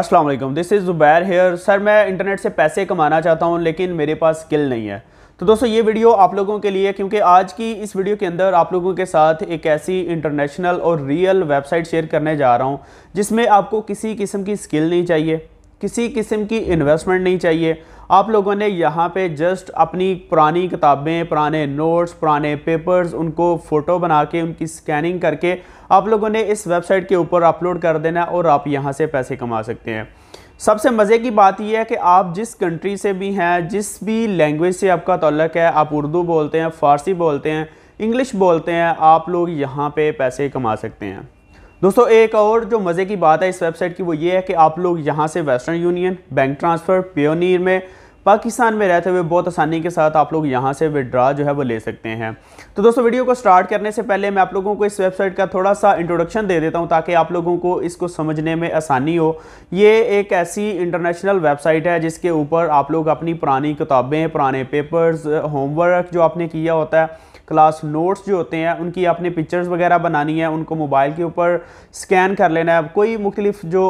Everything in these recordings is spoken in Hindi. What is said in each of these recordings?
अस्सलाम वालेकुम this is Zubair here sir मैं इंटरनेट से पैसे कमाना चाहता हूँ लेकिन मेरे पास स्किल नहीं है तो दोस्तों ये वीडियो आप लोगों के लिए क्योंकि आज की इस वीडियो के अंदर आप लोगों के साथ एक ऐसी इंटरनेशनल और रियल वेबसाइट शेयर करने जा रहा हूँ जिसमें आपको किसी किस्म की स्किल नहीं चाहिए किसी किस्म की इन्वेस्टमेंट नहीं चाहिए आप लोगों ने यहाँ पे जस्ट अपनी पुरानी किताबें पुराने नोट्स पुराने पेपर्स उनको फ़ोटो बना के उनकी स्कैनिंग करके आप लोगों ने इस वेबसाइट के ऊपर अपलोड कर देना और आप यहाँ से पैसे कमा सकते हैं सबसे मज़े की बात यह है कि आप जिस कंट्री से भी हैं जिस भी लैंग्वेज से आपका तल्लक है आप उर्दू बोलते हैं फ़ारसी बोलते हैं इंग्लिश बोलते हैं आप लोग यहाँ पर पैसे कमा सकते हैं दोस्तों एक और जो मज़े की बात है इस वेबसाइट की वो ये है कि आप लोग यहाँ से Western Union bank transfer Payoneer में पाकिस्तान में रहते हुए बहुत आसानी के साथ आप लोग यहाँ से विड्रा जो है वो ले सकते हैं तो दोस्तों वीडियो को स्टार्ट करने से पहले मैं आप लोगों को इस वेबसाइट का थोड़ा सा इंट्रोडक्शन दे देता हूँ ताकि आप लोगों को इसको समझने में आसानी हो ये एक ऐसी इंटरनेशनल वेबसाइट है जिसके ऊपर आप लोग अपनी पुरानी किताबें पुराने पेपर्स होमवर्क जो आपने किया होता है क्लास नोट्स जो होते हैं उनकी आपने पिक्चर्स वगैरह बनानी है उनको मोबाइल के ऊपर स्कैन कर लेना है कोई मुख्तलिफ जो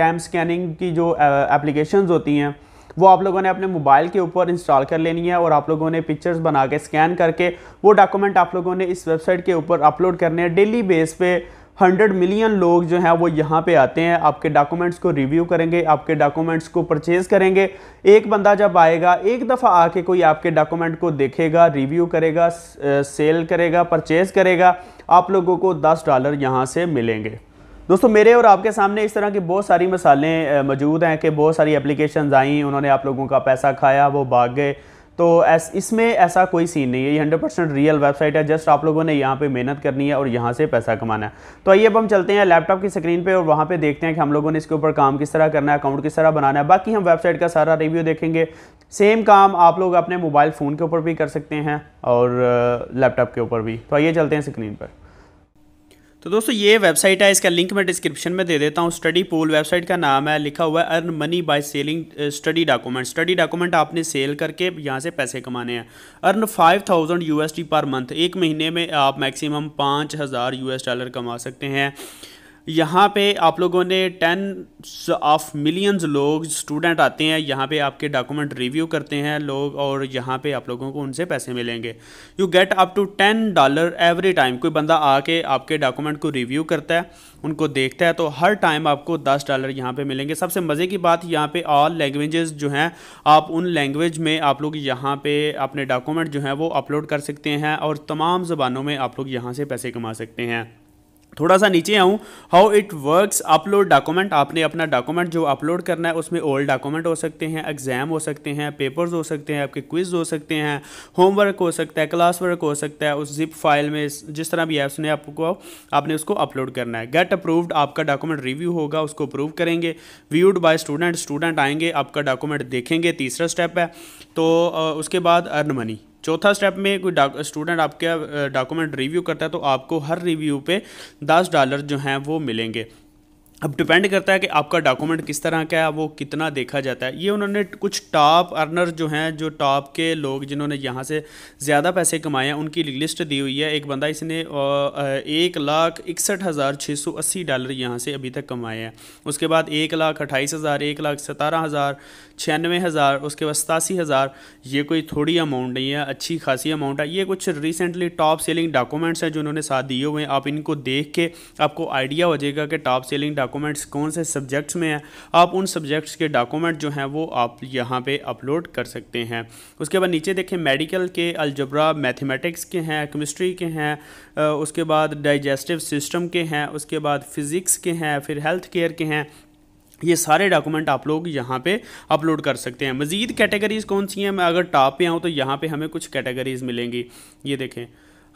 कैम स्कैनिंग की जो एप्लीकेशन होती हैं वो आप लोगों ने अपने मोबाइल के ऊपर इंस्टॉल कर लेनी है और आप लोगों ने पिक्चर्स बना के स्कैन करके वो डॉक्यूमेंट आप लोगों ने इस वेबसाइट के ऊपर अपलोड करने हैं डेली बेस पे 100 मिलियन लोग जो हैं वो यहाँ पे आते हैं आपके डॉक्यूमेंट्स को रिव्यू करेंगे आपके डॉक्यूमेंट्स को परचेज़ करेंगे एक बंदा जब आएगा एक दफ़ा आके कोई आपके डॉक्यूमेंट को देखेगा रिव्यू करेगा सेल करेगा परचेज़ करेगा आप लोगों को दस डॉलर यहाँ से मिलेंगे दोस्तों मेरे और आपके सामने इस तरह की बहुत सारी मसालें मौजूद हैं कि बहुत सारी एप्लीकेशन आई उन्होंने आप लोगों का पैसा खाया वो भाग गए तो ऐस इसमें ऐसा कोई सीन नहीं है ये हंड्रेड परसेंट रियल वेबसाइट है जस्ट आप लोगों ने यहाँ पे मेहनत करनी है और यहाँ से पैसा कमाना है तो आइए अब हम चलते हैं लैपटॉप की स्क्रीन पे और वहाँ पे देखते हैं कि हम लोगों ने इसके ऊपर काम किस तरह करना है अकाउंट किस तरह बनाना है बाकी हम वेबसाइट का सारा रिव्यू देखेंगे सेम काम आप लोग अपने मोबाइल फ़ोन के ऊपर भी कर सकते हैं और लैपटॉप के ऊपर भी तो आइए चलते हैं स्क्रीन पर तो दोस्तों ये वेबसाइट है इसका लिंक मैं डिस्क्रिप्शन में दे देता हूँ स्टडी पूल वेबसाइट का नाम है लिखा हुआ है earn money by selling study document study document आपने सेल करके यहाँ से पैसे कमाने हैं earn five thousand you per month एक महीने में आप मैक्सिमम पाँच हज़ार यू डॉलर कमा सकते हैं यहाँ पे आप लोगों ने टेन ऑफ मिलियंस लोग स्टूडेंट आते हैं यहाँ पे आपके डॉक्यूमेंट रिव्यू करते हैं लोग और यहाँ पे आप लोगों को उनसे पैसे मिलेंगे you get up to ten dollar every time कोई बंदा आके आपके डॉक्यूमेंट को रिव्यू करता है उनको देखता है तो हर टाइम आपको दस डॉलर यहाँ पर मिलेंगे सबसे मज़े की बात यहाँ पर ऑल लैंग्वेजेस जो हैं आप उन लैंग्वेज में आप लोग यहाँ पर अपने डॉक्यूमेंट जो हैं वो अपलोड कर सकते हैं और तमाम ज़बानों में आप लोग यहाँ से पैसे कमा सकते हैं थोड़ा सा नीचे आऊँ how it works upload document आपने अपना डॉक्यूमेंट जो अपलोड करना है उसमें ओल्ड डॉक्यूमेंट हो सकते हैं एग्जाम हो सकते हैं पेपर्स हो सकते हैं आपके क्विज हो सकते हैं होमवर्क हो सकता है क्लास वर्क हो सकता है उस जिप फाइल में जिस तरह भी है उसने आपको आपने उसको अपलोड करना है गेट अप्रूव्ड आपका डॉक्यूमेंट रिव्यू होगा उसको अप्रूव करेंगे व्यूड बाय स्टूडेंट स्टूडेंट आएंगे आपका डॉक्यूमेंट देखेंगे तीसरा स्टेप है तो उसके बाद अर्न मनी चौथा स्टेप में कोई स्टूडेंट आपके डॉक्यूमेंट रिव्यू करता है तो आपको हर रिव्यू पे दस डॉलर जो हैं वो मिलेंगे अब डिपेंड करता है कि आपका डॉक्यूमेंट किस तरह का है वो कितना देखा जाता है ये उन्होंने कुछ टॉप अर्नर जो हैं जो टॉप के लोग जिन्होंने यहाँ से ज़्यादा पैसे कमाए हैं उनकी लिस्ट दी हुई है एक बंदा इसने एक लाख इकसठ हज़ार छः सौ अस्सी डॉलर यहाँ से अभी तक कमाए हैं उसके बाद एक लाख अट्ठाईस हज़ार एक लाख सतारह हज़ार छियानवे हज़ार उसके बाद सतासी हज़ार ये कोई थोड़ी अमाउंट नहीं है अच्छी खासी अमाउंट है ये कुछ रिसेंटली टॉप सेलिंग डॉक्यूमेंट्स हैं जो उन्होंने साथ दिए हुए हैं आप इनको देख के आपको आइडिया हो जाएगा कि टॉप सेलिंग डॉक्यूमेंट डॉक्यूमेंट्स कौन से सब्जेक्ट्स में है आप उन सब्जेक्ट्स के डॉक्यूमेंट जो हैं वो आप यहाँ पे अपलोड कर सकते हैं उसके बाद नीचे देखें मेडिकल के अलजबरा मैथमेटिक्स के हैं केमिस्ट्री के हैं उसके बाद डाइजेस्टिव सिस्टम के हैं उसके बाद फिज़िक्स के हैं फिर हेल्थ केयर के हैं ये सारे डॉक्यूमेंट आप लोग यहाँ पे अपलोड कर सकते हैं मज़ीद कैटेगरीज़ कौन सी हैं मैं अगर टॉप पे आऊँ तो यहाँ पे हमें कुछ कैटेगरीज़ मिलेंगी ये देखें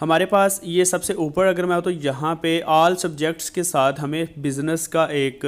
हमारे पास ये सबसे ऊपर अगर मैं तो यहाँ पे ऑल सब्जेक्ट्स के साथ हमें बिज़नेस का एक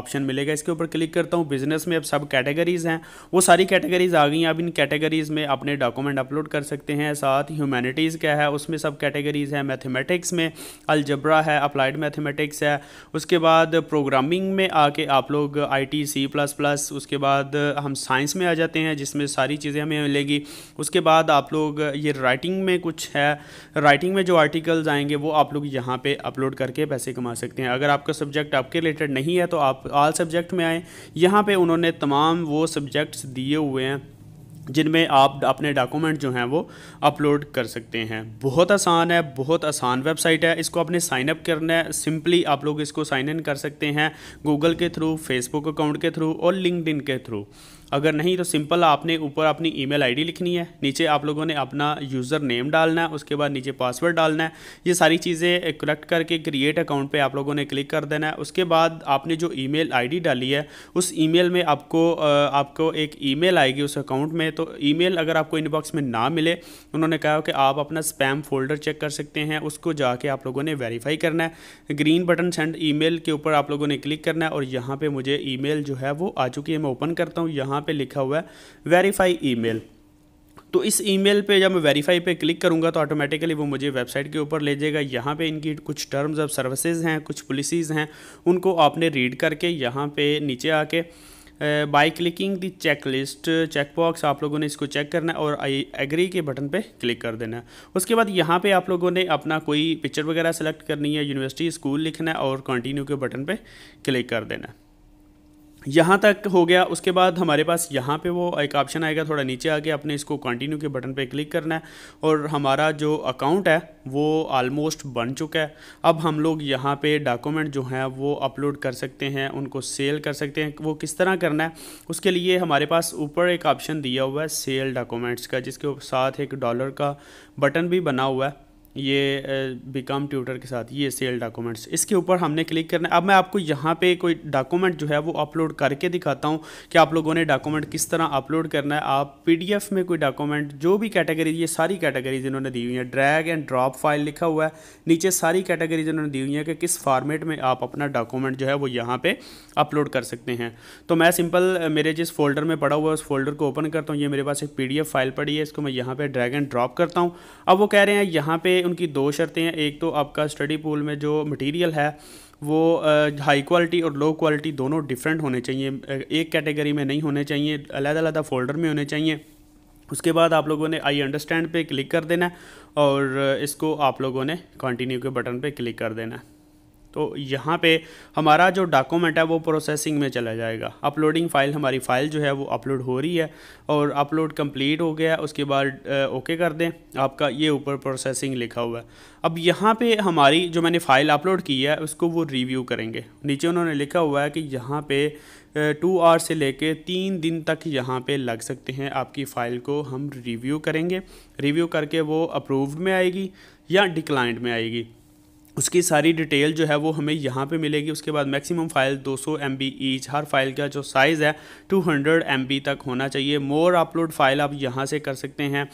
ऑप्शन uh, मिलेगा इसके ऊपर क्लिक करता हूँ बिज़नेस में अब सब कैटेगरीज़ हैं वो सारी कैटेगरीज़ आ गई हैं अब इन कैटेगरीज़ में अपने डॉक्यूमेंट अपलोड कर सकते हैं साथ ह्यूमैनिटीज़ क्या है उसमें सब कैटेगरीज़ हैं मैथमेटिक्स में अलजबरा है अप्लाइड मैथमेटिक्स है उसके बाद प्रोग्रामिंग में आके आप लोग I T C plus plus उसके बाद हम साइंस में आ जाते हैं जिसमें सारी चीज़ें हमें मिलेगी उसके बाद आप लोग ये राइटिंग में कुछ है राइटिंग में जो आर्टिकल्स आएंगे वो आप लोग यहाँ पे अपलोड करके पैसे कमा सकते हैं अगर आपका सब्जेक्ट आपके रिलेटेड नहीं है तो आप आल सब्जेक्ट में आएँ यहाँ पर उन्होंने तमाम वो सब्जेक्ट्स दिए हुए हैं जिनमें आप अपने डॉक्यूमेंट जो हैं वो अपलोड कर सकते हैं बहुत आसान है बहुत आसान वेबसाइट है इसको आपने साइन अप करना है सिंपली आप लोग इसको साइन इन कर सकते हैं गूगल के थ्रू फेसबुक अकाउंट के थ्रू और लिंकड के थ्रू अगर नहीं तो सिंपल आपने ऊपर अपनी ईमेल आईडी लिखनी है नीचे आप लोगों ने अपना यूज़र नेम डालना है उसके बाद नीचे पासवर्ड डालना है ये सारी चीज़ें करेक्ट करके क्रिएट अकाउंट पे आप लोगों ने क्लिक कर देना है उसके बाद आपने जो ईमेल आईडी डाली है उस ईमेल में आपको आपको एक ई आएगी उस अकाउंट में तो ई अगर आपको इनबॉक्स में ना मिले उन्होंने कहा कि आप अपना स्पैम फोल्डर चेक कर सकते हैं उसको जाके आप लोगों ने वेरीफाई करना है ग्रीन बटन सेंड ईमेल के ऊपर आप लोगों ने क्लिक करना है और यहाँ पर मुझे ईमेल जो है वो आ चुकी है मैं ओपन करता हूँ यहाँ यहाँ पे लिखा हुआ है वेरीफाई ईमेल तो इस ईमेल पे जब मैं वेरीफाई पे क्लिक करूँगा तो ऑटोमेटिकली वो मुझे वेबसाइट के ऊपर ले जाएगा यहाँ पे इनकी कुछ टर्म्स ऑफ सर्विसेज हैं कुछ पॉलिसीज़ हैं उनको आपने रीड करके यहाँ पे नीचे आके by clicking the check list check box आप लोगों ने इसको चेक करना है और आई एग्री के बटन पे क्लिक कर देना है उसके बाद यहाँ पे आप लोगों ने अपना कोई पिक्चर वगैरह सेलेक्ट करनी है यूनिवर्सिटी स्कूल लिखना है और कंटिन्यू के बटन पे क्लिक कर देना है यहाँ तक हो गया उसके बाद हमारे पास यहाँ पे वो एक ऑप्शन आएगा थोड़ा नीचे आके अपने इसको कंटिन्यू के बटन पे क्लिक करना है और हमारा जो अकाउंट है वो आलमोस्ट बन चुका है अब हम लोग यहाँ पे डॉक्यूमेंट जो हैं वो अपलोड कर सकते हैं उनको सेल कर सकते हैं वो किस तरह करना है उसके लिए हमारे पास ऊपर एक ऑप्शन दिया हुआ है सेल डॉक्यूमेंट्स का जिसके साथ एक डॉलर का बटन भी बना हुआ है ये बिकम ट्यूटर के साथ ये सेल डॉक्यूमेंट्स इसके ऊपर हमने क्लिक करना है अब मैं आपको यहाँ पे कोई डॉक्यूमेंट जो है वो अपलोड करके दिखाता हूँ कि आप लोगों ने डॉक्यूमेंट किस तरह अपलोड करना है आप पीडीएफ में कोई डॉक्यूमेंट जो भी कैटेगरी ये सारी कैटेगरीज इन्होंने दी हुई है ड्रैग एंड ड्रॉप फाइल लिखा हुआ है नीचे सारी कैटेगरीज इन्होंने दी हुई है कि किस फॉर्मेट में आप अपना डॉक्यूमेंट जो है वो यहाँ पर अपलोड कर सकते हैं तो मैं सिंपल मेरे जिस फोल्डर में पड़ा हुआ है उस फोल्डर को ओपन करता हूँ ये मेरे पास एक पी फाइल पड़ी है इसको मैं यहाँ पर ड्रैग एंड ड्रॉप करता हूँ अब वो कह रहे हैं यहाँ पर उनकी दो शर्तें हैं एक तो आपका स्टडी पूल में जो मटेरियल है वो हाई क्वालिटी और लो क्वालिटी दोनों डिफरेंट होने चाहिए एक कैटेगरी में नहीं होने चाहिए अलग अलग फोल्डर में होने चाहिए उसके बाद आप लोगों ने आई अंडरस्टैंड पे क्लिक कर देना और इसको आप लोगों ने कंटिन्यू के बटन पे क्लिक कर देना तो यहाँ पे हमारा जो डॉक्यूमेंट है वो प्रोसेसिंग में चला जाएगा अपलोडिंग फ़ाइल हमारी फ़ाइल जो है वो अपलोड हो रही है और अपलोड कंप्लीट हो गया उसके बाद ओके कर दें आपका ये ऊपर प्रोसेसिंग लिखा हुआ है अब यहाँ पे हमारी जो मैंने फ़ाइल अपलोड की है उसको वो रिव्यू करेंगे नीचे उन्होंने लिखा हुआ है कि यहाँ पे टू आवर से लेके तीन दिन तक यहाँ पे लग सकते हैं आपकी फ़ाइल को हम रिव्यू करेंगे रिव्यू करके वो अप्रूव्ड में आएगी या डिक्लाइंड में आएगी उसकी सारी डिटेल जो है वो हमें यहाँ पे मिलेगी उसके बाद मैक्सिमम फाइल 200 सौ एम बी ईच हर फाइल का जो साइज़ है 200 हंड्रेड एम बी तक होना चाहिए मोर अपलोड फाइल आप यहाँ से कर सकते हैं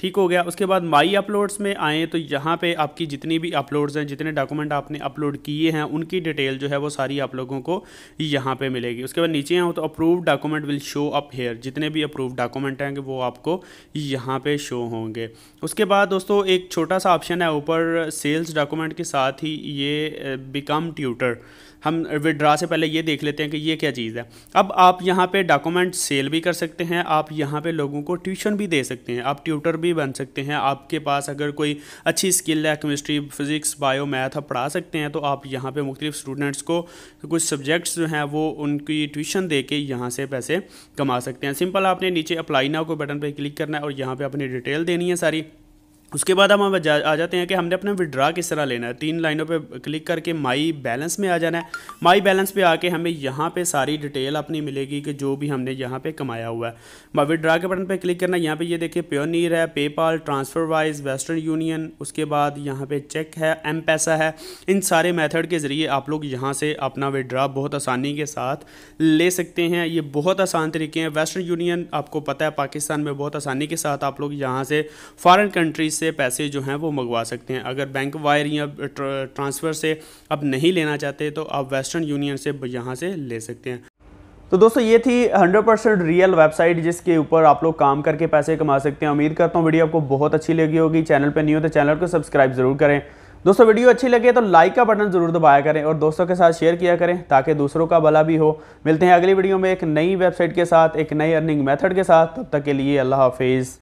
ठीक हो गया उसके बाद माई अपलोड्स में आएँ तो यहाँ पे आपकी जितनी भी अपलोड्स हैं जितने डॉक्यूमेंट आपने अपलोड किए हैं उनकी डिटेल जो है वो सारी आप लोगों को यहाँ पे मिलेगी उसके बाद नीचे आओ तो approve document will show up here जितने भी अप्रूव डॉक्यूमेंट हैं वो आपको यहाँ पे शो होंगे उसके बाद दोस्तों एक छोटा सा ऑप्शन है ऊपर सेल्स डॉक्यूमेंट के साथ ही ये बिकम eh, ट्यूटर हम विड्रा से पहले ये देख लेते हैं कि ये क्या चीज़ है अब आप यहाँ पे डॉक्यूमेंट सेल भी कर सकते हैं आप यहाँ पे लोगों को ट्यूशन भी दे सकते हैं आप ट्यूटर भी बन सकते हैं आपके पास अगर कोई अच्छी स्किल है केमिस्ट्री फिज़िक्स बायो मैथ आप पढ़ा सकते हैं तो आप यहाँ पर मुख्तलिफ स्टूडेंट्स को कुछ सब्जेक्ट्स जो हैं वो उनकी ट्यूशन दे के यहाँ से पैसे कमा सकते हैं सिंपल आपने नीचे अप्लाई नाव को बटन पर क्लिक करना है और यहाँ पर अपनी डिटेल देनी है सारी उसके बाद हम जा, आ जाते हैं कि हमने अपना विड्रा किस तरह लेना है तीन लाइनों पे क्लिक करके माई बैलेंस में आ जाना है माई बैलेंस पे आके हमें यहाँ पे सारी डिटेल अपनी मिलेगी कि जो भी हमने यहाँ पे कमाया हुआ है विड्रा के बटन पे क्लिक करना यहाँ पे ये यह देखिए प्योनीर है PayPal TransferWise Western Union उसके बाद यहाँ पर चेक है एम पैसा है इन सारे मैथड के ज़रिए आप लोग यहाँ से अपना विड्रा बहुत आसानी के साथ ले सकते हैं ये बहुत आसान तरीके हैं वेस्टर्न यूनियन आपको पता है पाकिस्तान में बहुत आसानी के साथ आप लोग यहाँ से फॉरन कंट्रीज से पैसे जो हैं वो मंगवा सकते हैं अगर बैंक वायर या ट्रांसफ़र से अब नहीं लेना चाहते तो आप वेस्टर्न यूनियन से यहाँ से ले सकते हैं तो दोस्तों ये थी 100% परसेंट रियल वेबसाइट जिसके ऊपर आप लोग काम करके पैसे कमा सकते हैं उम्मीद करता हूँ वीडियो आपको बहुत अच्छी लगी होगी चैनल पर नहीं हो तो चैनल को सब्सक्राइब ज़रूर करें दोस्तों वीडियो अच्छी लगे तो लाइक का बटन ज़रूर दबाया करें और दोस्तों के साथ शेयर किया करें ताकि दूसरों का भला भी हो मिलते हैं अगली वीडियो में एक नई वेबसाइट के साथ एक नई अर्निंग मेथड के साथ तब तक के लिए अल्लाह हाफिज़